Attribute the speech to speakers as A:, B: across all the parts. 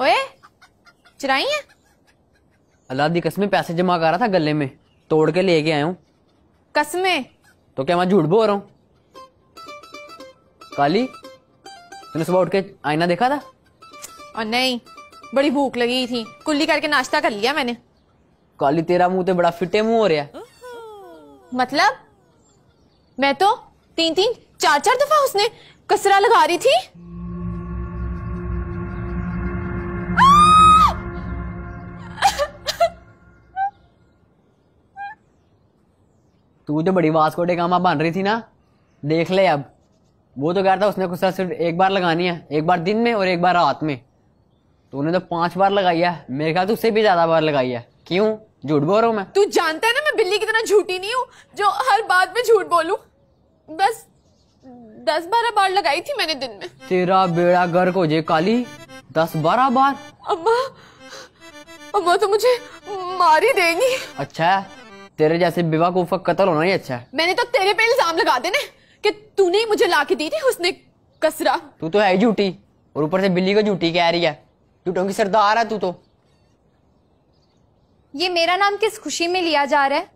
A: ओए चुराई है
B: अल्लाह दी कसमें पैसे जमा कर रहा था गले में तोड़ के ले के आया हूँ कसमें तो क्या मैं झूठ बोल रहा हूँ काली तूने सुबह उठ के आईना देखा था
A: और नहीं बड़ी भूख लगी थी कुल्ली करके नाश्ता कर लिया मैंने
B: काली तेरा मुंह तो बड़ा फिटे मुंह हो रहा
A: मतलब मैं तो तीन तीन चार चार दफा उसने कसरा लगा रही थी
B: तू जो बड़ी वास्कोटे कामा बन रही थी ना देख ले अब वो तो कह रहा था उसने कुछ सिर्फ एक बार लगानी है एक बार दिन में और एक बार रात में तूने तो पांच बार लगाई है मेरे ख्याल उससे भी ज्यादा बार लगाई है क्यों झूठ बोल रहा हूँ मैं
A: तू जानता है ना मैं बिल्ली की तरह झूठी नहीं हूँ जो हर बात में झूठ बोलू बस दस बारह बार लगाई थी मैंने दिन में
B: तेरा बेड़ा गर्क हो जे काली दस बारह बार
A: अम्मा अम्मा तो मुझे मारी देंगी
B: अच्छा तेरे जैसे विवाह को कतल होना ही अच्छा है
A: मैंने तो तेरे पे इल्जाम लगा देने कि तूने ही मुझे लाके दी थी उसने कसरा
B: तू तो है झूठी और ऊपर से बिल्ली को झूठी कह रही है झूठों की सरदार है तू तो
C: ये मेरा नाम किस खुशी में लिया जा रहा है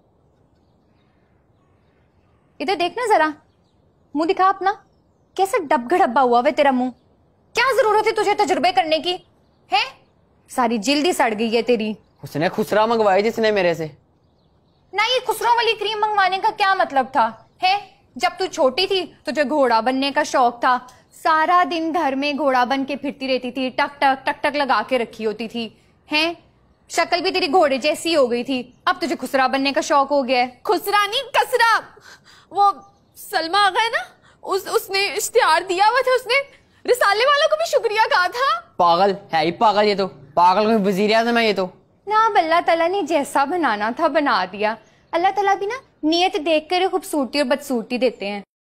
C: इधर देखना जरा मुंह दिखा अपना कैसे डबगा डब्बा हुआ वे तेरा मुंह क्या जरूरत है तुझे तजुर्बे करने की है सारी जिल्दी सड़ गई है तेरी
B: उसने खुसरा मंगवाई जिसने मेरे से
C: ना ये खुसरो वाली क्रीम मंगवाने का क्या मतलब था है जब तू छोटी थी तुझे घोड़ा बनने का शौक था सारा दिन घर में घोड़ा बन के फिरती रहती थी टक टक टक टक लगा के रखी होती थी हैं शक्ल भी तेरी घोड़े जैसी हो गई थी अब तुझे खुसरा बनने का शौक हो गया खुसरा नहीं कसरा वो
A: सलमा आ गए ना उस उसने इश्तिहार दिया हुआ था उसने रिसाले
C: वालों को भी शुक्रिया कहा था
B: पागल है ही पागल ये तो पागल वजीर आजम है ये तो
C: ना बल्ला तला ने जैसा बनाना था बना दिया अल्लाह तला भी ना नीयत देख कर खूबसूरती और बदसूरती देते हैं